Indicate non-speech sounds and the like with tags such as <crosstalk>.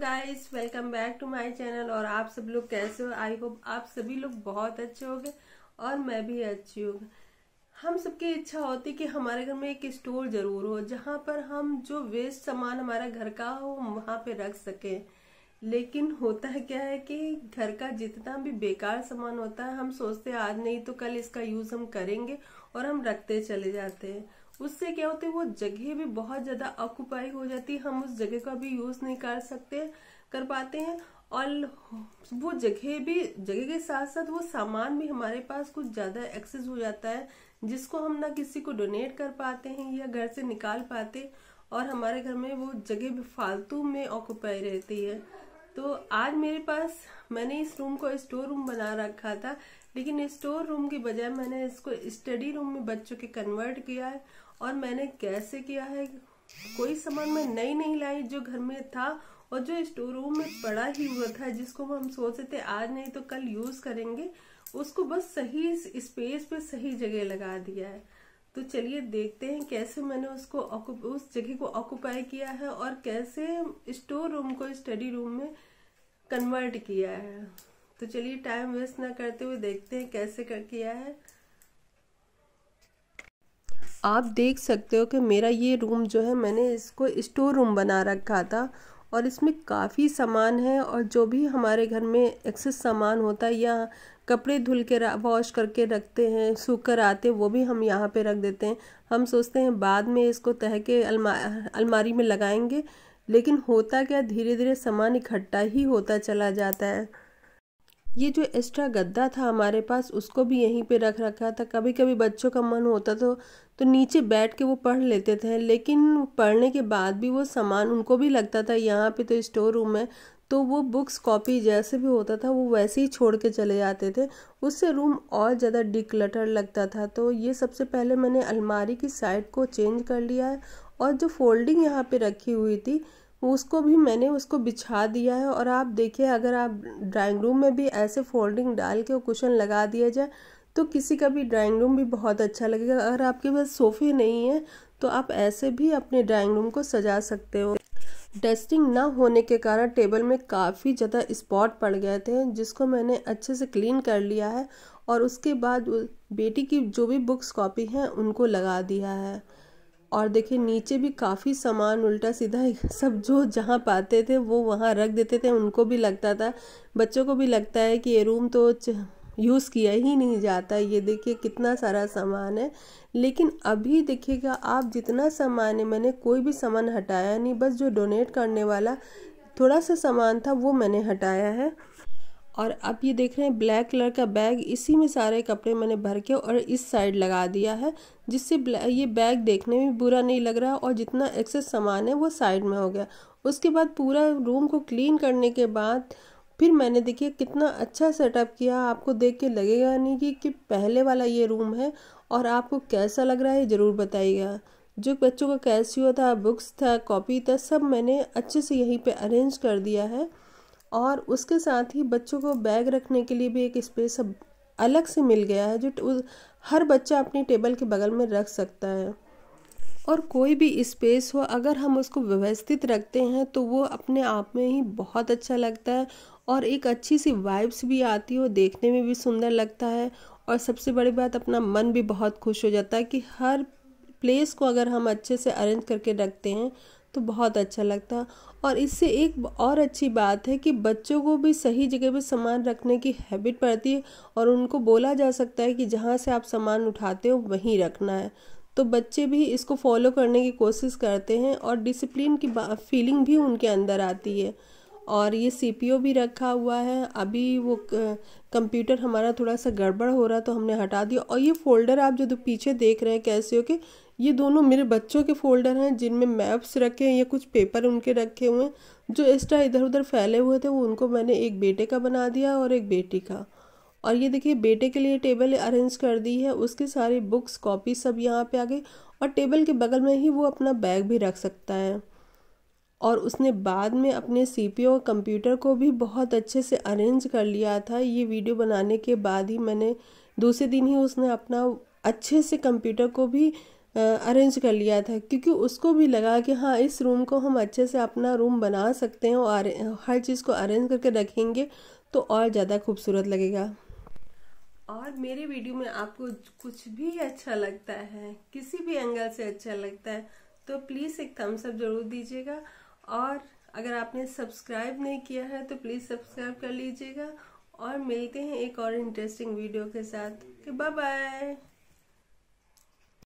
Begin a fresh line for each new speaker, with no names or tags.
guys welcome back to my channel और आप सब लोग कैसे हो आई होप आप सभी लोग बहुत अच्छे हो और मैं भी अच्छी हूँ हम सबकी इच्छा होती कि हमारे घर में एक स्टोर जरूर हो जहाँ पर हम जो वेस्ट सामान हमारा घर का हो वहाँ पे रख सके लेकिन होता है क्या है कि घर का जितना भी बेकार सामान होता है हम सोचते आज नहीं तो कल इसका यूज़ हम करेंगे और हम रखते चले जाते हैं उससे क्या होता है वो जगह भी बहुत ज़्यादा ऑक्यूपाई हो जाती है हम उस जगह का भी यूज़ नहीं कर सकते कर पाते हैं और वो जगह भी जगह के साथ साथ वो सामान भी हमारे पास कुछ ज़्यादा एक्सेस हो जाता है जिसको हम ना किसी को डोनेट कर पाते हैं या घर से निकाल पाते और हमारे घर में वो जगह भी फालतू में ऑक्यूपाई रहती है तो आज मेरे पास मैंने इस रूम को स्टोर रूम बना रखा था लेकिन स्टोर रूम की बजाय मैंने इसको स्टडी रूम में बच्चों के कन्वर्ट किया है और मैंने कैसे किया है कोई सामान मैं नई नहीं लाई जो घर में था और जो स्टोर रूम में पड़ा ही हुआ था जिसको हम सोच रहे थे आज नहीं तो कल यूज करेंगे उसको बस सही स्पेस पे सही जगह लगा दिया है तो चलिए देखते हैं कैसे मैंने उसको उस जगह को ऑक्यूपाई किया है और कैसे स्टोर रूम को स्टडी रूम में कन्वर्ट किया है तो चलिए टाइम वेस्ट ना करते हुए देखते हैं कैसे कर किया है आप देख सकते हो कि मेरा ये रूम जो है मैंने इसको स्टोर रूम बना रखा था और इसमें काफ़ी सामान है और जो भी हमारे घर में एक्सेस सामान होता है या कपड़े धुल के वॉश करके रखते हैं सूख कर आते वो भी हम यहाँ पे रख देते हैं हम सोचते हैं बाद में इसको तह के अलमा अलमारी में लगाएंगे लेकिन होता क्या धीरे धीरे सामान इकट्ठा ही होता चला जाता है ये जो एक्स्ट्रा गद्दा था हमारे पास उसको भी यहीं पे रख रखा था कभी कभी बच्चों का मन होता तो तो नीचे बैठ के वो पढ़ लेते थे लेकिन पढ़ने के बाद भी वो सामान उनको भी लगता था यहाँ पे तो स्टोर रूम है तो वो बुक्स कॉपी जैसे भी होता था वो वैसे ही छोड़ के चले जाते थे उससे रूम और ज़्यादा डिक्लटर लगता था तो ये सबसे पहले मैंने अलमारी की साइड को चेंज कर लिया है और जो फोल्डिंग यहाँ पे रखी हुई थी उसको भी मैंने उसको बिछा दिया है और आप देखिए अगर आप ड्राइंग रूम में भी ऐसे फोल्डिंग डाल के कुशन लगा दिया जाए तो किसी का भी ड्राइंग रूम भी बहुत अच्छा लगेगा अगर आपके पास सोफे नहीं है तो आप ऐसे भी अपने ड्राइंग रूम को सजा सकते हो डस्टिंग ना होने के कारण टेबल में काफ़ी ज़्यादा स्पॉट पड़ गए थे जिसको मैंने अच्छे से क्लीन कर लिया है और उसके बाद बेटी की जो भी बुक्स कॉपी हैं उनको लगा दिया है और देखिए नीचे भी काफ़ी सामान उल्टा सीधा <laughs> सब जो जहाँ पाते थे वो वहाँ रख देते थे उनको भी लगता था बच्चों को भी लगता है कि ये रूम तो यूज़ किया ही नहीं जाता ये देखिए कितना सारा सामान है लेकिन अभी देखिएगा आप जितना सामान है मैंने कोई भी सामान हटाया नहीं बस जो डोनेट करने वाला थोड़ा सा सामान था वो मैंने हटाया है और आप ये देख रहे हैं ब्लैक कलर का बैग इसी में सारे कपड़े मैंने भर के और इस साइड लगा दिया है जिससे ये बैग देखने में बुरा नहीं लग रहा और जितना एक्सेस सामान है वो साइड में हो गया उसके बाद पूरा रूम को क्लीन करने के बाद फिर मैंने देखिए कितना अच्छा सेटअप किया आपको देख के लगेगा नहीं कि, कि पहले वाला ये रूम है और आपको कैसा लग रहा है ज़रूर बताइएगा जो बच्चों का कैसियो था बुक्स था कॉपी था सब मैंने अच्छे से यहीं पर अरेंज कर दिया है और उसके साथ ही बच्चों को बैग रखने के लिए भी एक स्पेस अब अलग से मिल गया है जो हर बच्चा अपनी टेबल के बगल में रख सकता है और कोई भी स्पेस हो अगर हम उसको व्यवस्थित रखते हैं तो वो अपने आप में ही बहुत अच्छा लगता है और एक अच्छी सी वाइब्स भी आती हो देखने में भी सुंदर लगता है और सबसे बड़ी बात अपना मन भी बहुत खुश हो जाता है कि हर प्लेस को अगर हम अच्छे से अरेंज करके रखते हैं तो बहुत अच्छा लगता और इससे एक और अच्छी बात है कि बच्चों को भी सही जगह पे सामान रखने की हैबिट पड़ती है और उनको बोला जा सकता है कि जहाँ से आप सामान उठाते हो वहीं रखना है तो बच्चे भी इसको फॉलो करने की कोशिश करते हैं और डिसिप्लिन की फीलिंग भी उनके अंदर आती है और ये सी भी रखा हुआ है अभी वो कंप्यूटर हमारा थोड़ा सा गड़बड़ हो रहा तो हमने हटा दिया और ये फोल्डर आप जो पीछे देख रहे हैं कैसे हो के ये दोनों मेरे बच्चों के फोल्डर हैं जिनमें मैप्स रखे हैं या कुछ पेपर उनके रखे हुए हैं जो एक्स्ट्रा इधर उधर फैले हुए थे वो उनको मैंने एक बेटे का बना दिया और एक बेटी का और ये देखिए बेटे के लिए टेबल अरेंज कर दी है उसके सारी बुक्स कॉपी सब यहाँ पे आ गए और टेबल के बगल में ही वो अपना बैग भी रख सकता है और उसने बाद में अपने सी पी ओ कंप्यूटर को भी बहुत अच्छे से अरेंज कर लिया था ये वीडियो बनाने के बाद ही मैंने दूसरे दिन ही उसने अपना अच्छे से कंप्यूटर को भी अरेंज कर लिया था क्योंकि उसको भी लगा कि हाँ इस रूम को हम अच्छे से अपना रूम बना सकते हैं और हर चीज़ को अरेंज करके रखेंगे तो और ज़्यादा खूबसूरत लगेगा और मेरे वीडियो में आपको कुछ भी अच्छा लगता है किसी भी एंगल से अच्छा लगता है तो प्लीज़ एक थम्स अप जरूर दीजिएगा और अगर आपने सब्सक्राइब नहीं किया है तो प्लीज़ सब्सक्राइब कर लीजिएगा और मिलते हैं एक और इंटरेस्टिंग वीडियो के साथ बाय बाय